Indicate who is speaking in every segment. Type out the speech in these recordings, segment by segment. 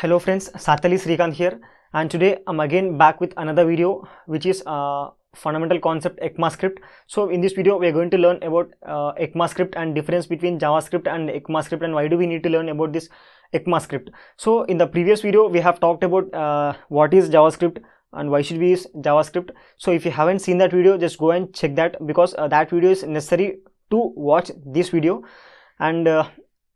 Speaker 1: Hello friends, Satali Srikant here and today I'm again back with another video which is uh, fundamental concept ECMAScript. So in this video we are going to learn about uh, ECMAScript and difference between JavaScript and ECMAScript and why do we need to learn about this ECMAScript. So in the previous video we have talked about uh, what is JavaScript and why should we use JavaScript. So if you haven't seen that video just go and check that because uh, that video is necessary to watch this video and uh,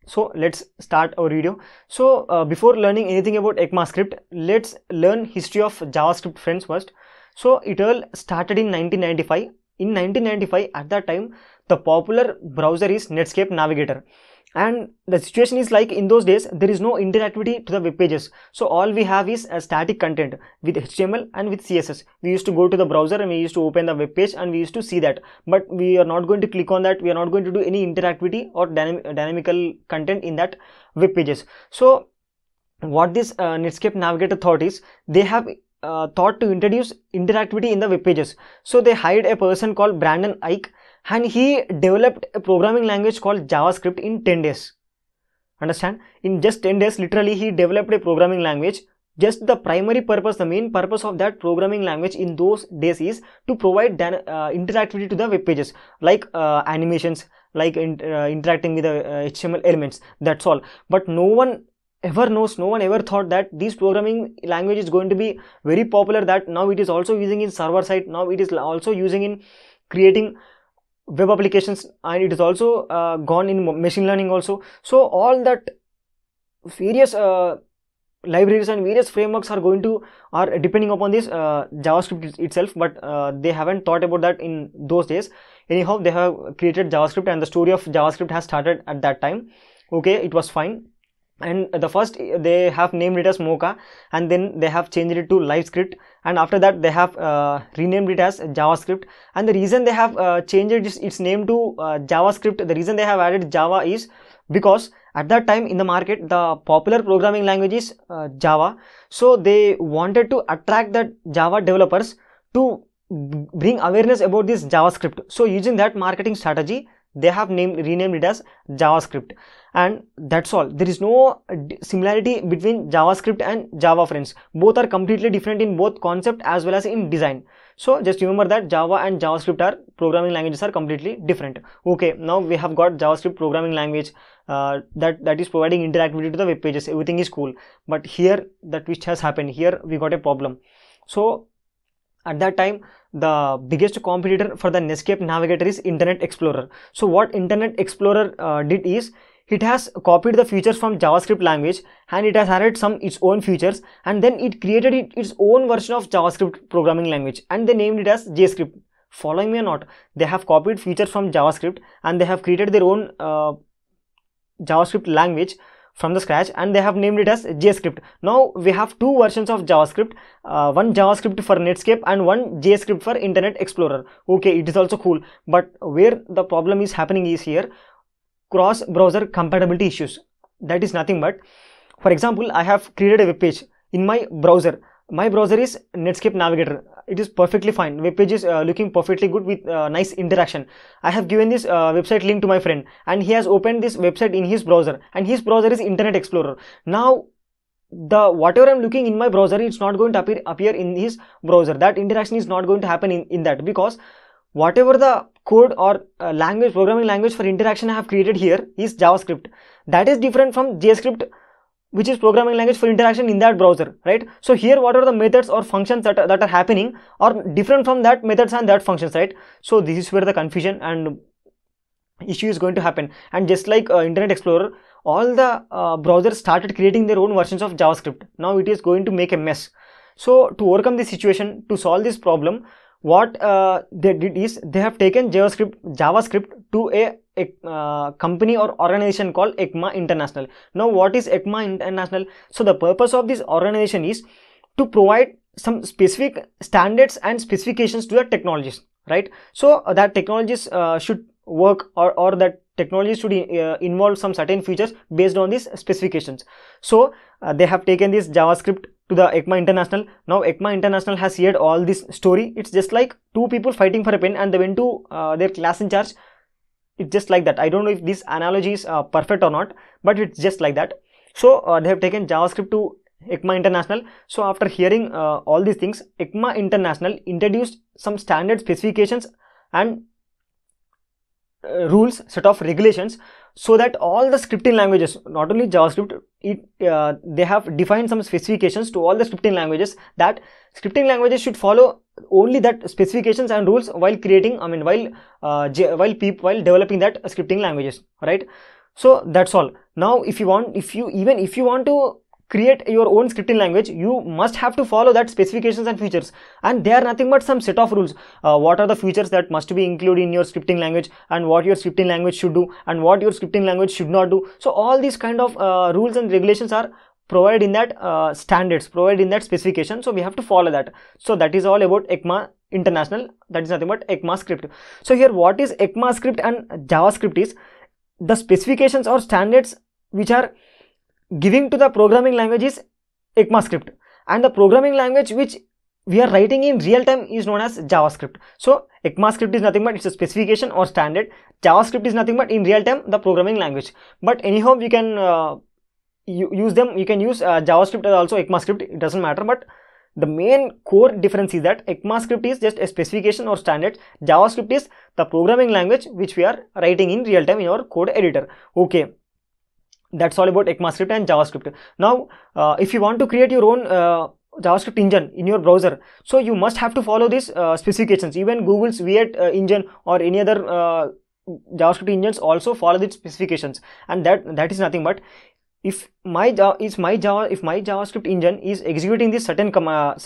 Speaker 1: so let's start our video so uh, before learning anything about ECMAScript let's learn history of JavaScript friends first so it all started in 1995 in 1995 at that time the popular browser is Netscape Navigator and the situation is like in those days there is no interactivity to the web pages so all we have is a static content with html and with css we used to go to the browser and we used to open the web page and we used to see that but we are not going to click on that we are not going to do any interactivity or dynam dynamical content in that web pages so what this uh, netscape navigator thought is they have uh, thought to introduce interactivity in the web pages so they hired a person called brandon ike and he developed a programming language called JavaScript in 10 days. Understand? In just 10 days, literally, he developed a programming language. Just the primary purpose, the main purpose of that programming language in those days is to provide uh, interactivity to the web pages, like uh, animations, like in, uh, interacting with the HTML uh, elements. That's all. But no one ever knows no one ever thought that this programming language is going to be very popular that now it is also using in server side now it is also using in creating web applications and it is also uh, gone in machine learning also so all that various uh, libraries and various frameworks are going to are depending upon this uh, javascript itself but uh, they haven't thought about that in those days anyhow they have created javascript and the story of javascript has started at that time okay it was fine and the first they have named it as mocha and then they have changed it to livescript and after that they have uh, renamed it as javascript and the reason they have uh, changed its, its name to uh, javascript the reason they have added java is because at that time in the market the popular programming language is uh, java so they wanted to attract the java developers to bring awareness about this javascript so using that marketing strategy they have named renamed it as javascript and that's all there is no uh, similarity between javascript and java friends both are completely different in both concept as well as in design so just remember that java and javascript are programming languages are completely different okay now we have got javascript programming language uh, that that is providing interactivity to the web pages everything is cool but here the twist has happened here we got a problem so at that time the biggest competitor for the Netscape Navigator is Internet Explorer. So what Internet Explorer uh, did is it has copied the features from javascript language and it has added some its own features and then it created it, its own version of javascript programming language and they named it as jscript following me or not they have copied features from javascript and they have created their own uh, javascript language from the scratch and they have named it as JavaScript. Now we have two versions of JavaScript, uh, one JavaScript for Netscape and one JavaScript for Internet Explorer. Okay, it is also cool, but where the problem is happening is here, cross browser compatibility issues that is nothing but for example i have created a web page in my browser my browser is netscape navigator it is perfectly fine web page is uh, looking perfectly good with uh, nice interaction i have given this uh, website link to my friend and he has opened this website in his browser and his browser is internet explorer now the whatever i'm looking in my browser it's not going to appear appear in his browser that interaction is not going to happen in, in that because whatever the code or uh, language programming language for interaction I have created here is JavaScript. That is different from JavaScript which is programming language for interaction in that browser, right? So here what are the methods or functions that are, that are happening are different from that methods and that functions, right? So this is where the confusion and issue is going to happen and just like uh, internet explorer all the uh, browsers started creating their own versions of javascript now it is going to make a mess so to overcome this situation to solve this problem what uh, they did is they have taken JavaScript JavaScript to a, a uh, company or organization called ECMA International. Now, what is ECMA International? So, the purpose of this organization is to provide some specific standards and specifications to the technologies, right? So, uh, that technologies uh, should work or, or that technology should uh, involve some certain features based on these specifications so uh, they have taken this javascript to the ECMA International. Now ECMA International has heard all this story. It's just like two people fighting for a pen and they went to uh, their class in charge. It's just like that. I don't know if this analogy is uh, perfect or not, but it's just like that. So uh, they have taken JavaScript to ECMA International. So after hearing uh, all these things, ECMA International introduced some standard specifications and uh, rules, set of regulations so that all the scripting languages not only javascript it uh, they have defined some specifications to all the scripting languages that scripting languages should follow only that specifications and rules while creating i mean while uh, while while developing that scripting languages Right. so that's all now if you want if you even if you want to create your own scripting language you must have to follow that specifications and features and they are nothing but some set of rules uh, what are the features that must be included in your scripting language and what your scripting language should do and what your scripting language should not do so all these kind of uh, rules and regulations are provided in that uh, standards provided in that specification so we have to follow that so that is all about ECMA international that is nothing but ECMA script so here what is ECMA script and JavaScript is the specifications or standards which are giving to the programming language is ECMAScript and the programming language which we are writing in real time is known as JavaScript. So ECMAScript is nothing but it's a specification or standard. JavaScript is nothing but in real time the programming language. But anyhow we can uh, use them. You can use uh, JavaScript as also ECMAScript. It doesn't matter. But the main core difference is that ECMAScript is just a specification or standard. JavaScript is the programming language which we are writing in real time in our code editor. Okay that's all about ECMAScript and JavaScript. Now, uh, if you want to create your own uh, JavaScript engine in your browser, so you must have to follow these uh, specifications. Even Google's V8 uh, engine or any other uh, JavaScript engines also follow these specifications, and that that is nothing but if my is my java if my javascript engine is executing this certain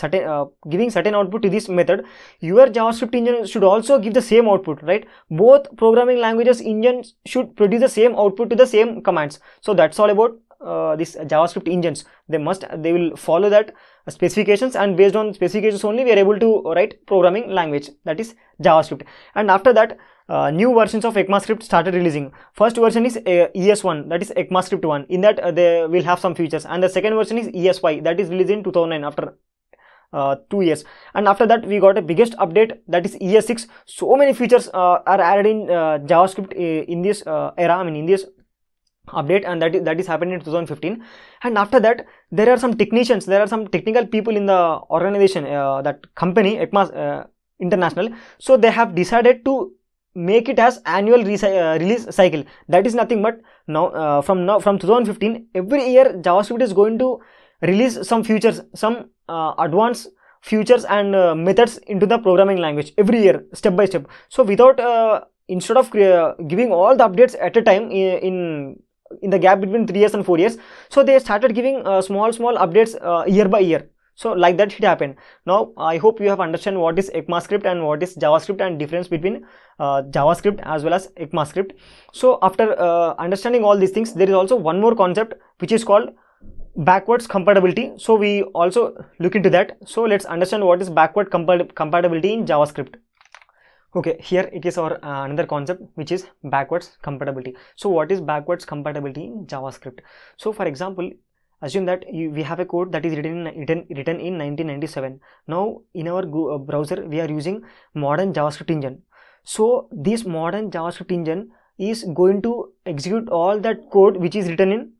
Speaker 1: certain uh, giving certain output to this method your javascript engine should also give the same output right both programming languages engines should produce the same output to the same commands so that's all about uh, this javascript engines they must they will follow that specifications and based on specifications only we are able to write programming language that is javascript and after that uh, new versions of ECMAScript started releasing. First version is uh, ES1, that is ECMAScript 1. In that, uh, they will have some features. And the second version is ESY, that is released in 2009 after uh, two years and after that we got a biggest update that is es6 so many features uh, are added in uh, javascript uh, in this uh, era i mean in this update and that is, that is happened in 2015 and after that there are some technicians there are some technical people in the organization uh, that company ECMAS international so they have decided to make it as annual uh, release cycle that is nothing but now uh, from now from 2015 every year javascript is going to release some features some uh, advanced features and uh, methods into the programming language every year step by step so without uh, instead of giving all the updates at a time in in the gap between 3 years and 4 years so they started giving uh, small small updates year by year so like that it happened now i hope you have understand what is ECMAScript and what is javascript and difference between uh, javascript as well as ECMAScript so after uh, understanding all these things there is also one more concept which is called backwards compatibility so we also look into that so let's understand what is backward compatibility in javascript okay here it is our uh, another concept which is backwards compatibility so what is backwards compatibility in javascript so for example assume that you, we have a code that is written in, written, written in 1997 now in our uh, browser we are using modern javascript engine so this modern javascript engine is going to execute all that code which is written in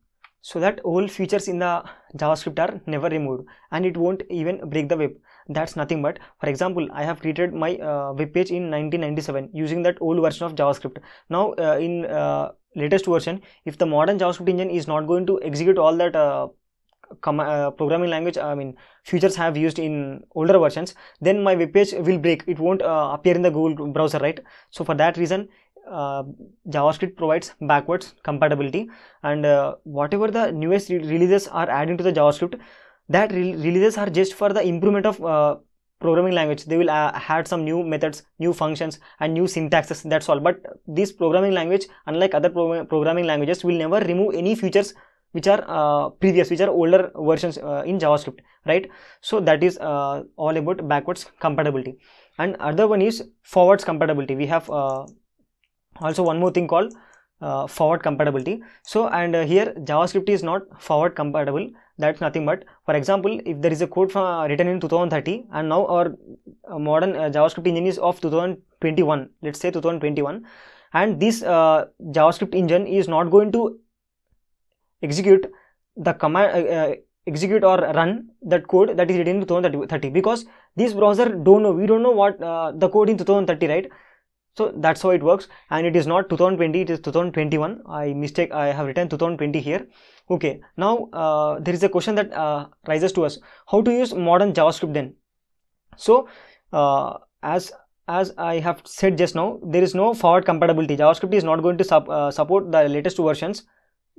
Speaker 1: so that all features in the javascript are never removed and it won't even break the web that's nothing but for example i have created my uh, web page in 1997 using that old version of javascript now uh, in uh, latest version if the modern javascript engine is not going to execute all that uh, uh, programming language i mean features have used in older versions then my web page will break it won't uh, appear in the google browser right so for that reason uh, javascript provides backwards compatibility and uh, whatever the newest re releases are adding to the javascript that re releases are just for the improvement of uh, programming language they will uh, add some new methods new functions and new syntaxes that's all but this programming language unlike other pro programming languages will never remove any features which are uh, previous which are older versions uh, in javascript right so that is uh, all about backwards compatibility and other one is forwards compatibility we have uh, also one more thing called uh, forward compatibility so and uh, here javascript is not forward compatible that's nothing but for example if there is a code from, uh, written in 2030 and now our uh, modern uh, javascript engine is of 2021 let's say 2021 and this uh, javascript engine is not going to execute the command execute or run that code that is written in 2030 because this browser don't know we don't know what the code in 2030 right so that's how it works and it is not 2020 it is 2021 i mistake i have written 2020 here okay now uh, there is a question that uh, rises to us how to use modern javascript then so uh, as as i have said just now there is no forward compatibility javascript is not going to uh, support the latest versions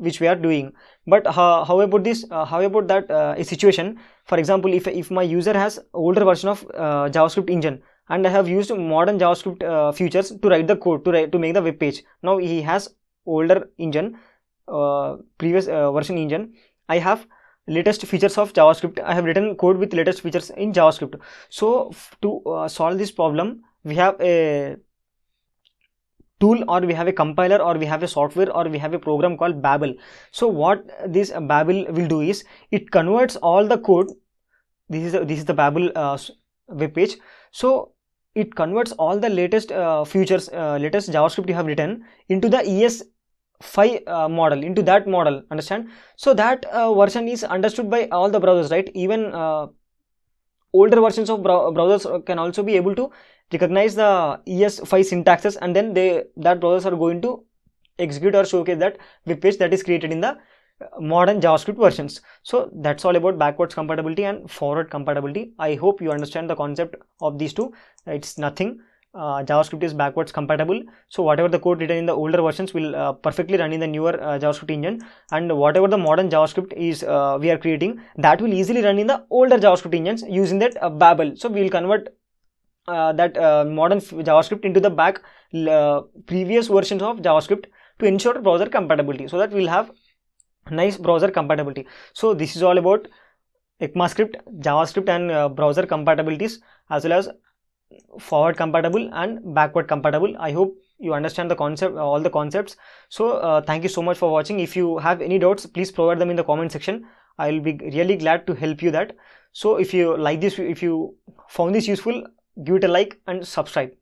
Speaker 1: which we are doing but uh, how about this uh, how about that uh, a situation for example if, if my user has older version of uh, javascript engine and I have used modern JavaScript uh, features to write the code to write to make the web page. Now he has older engine, uh, previous uh, version engine. I have latest features of JavaScript. I have written code with latest features in JavaScript. So to uh, solve this problem, we have a tool or we have a compiler or we have a software or we have a program called Babel. So what this Babel will do is it converts all the code. This is the, this is the Babel uh, web page so it converts all the latest uh, features uh, latest javascript you have written into the es5 uh, model into that model understand so that uh, version is understood by all the browsers right even uh, older versions of browsers uh, can also be able to recognize the es5 syntaxes and then they that browsers are going to execute or showcase that web page that is created in the modern JavaScript versions. So that's all about backwards compatibility and forward compatibility. I hope you understand the concept of these two. It's nothing. Uh, JavaScript is backwards compatible. So whatever the code written in the older versions will uh, perfectly run in the newer uh, JavaScript engine and whatever the modern JavaScript is uh, we are creating that will easily run in the older JavaScript engines using that uh, Babel. So we will convert uh, that modern JavaScript into the back previous versions of JavaScript to ensure browser compatibility so that we'll have nice browser compatibility so this is all about ECMAScript, JavaScript and uh, browser compatibilities as well as forward compatible and backward compatible. I hope you understand the concept, uh, all the concepts. So uh, thank you so much for watching. If you have any doubts, please provide them in the comment section. I will be really glad to help you that. So if you like this, if you found this useful, give it a like and subscribe.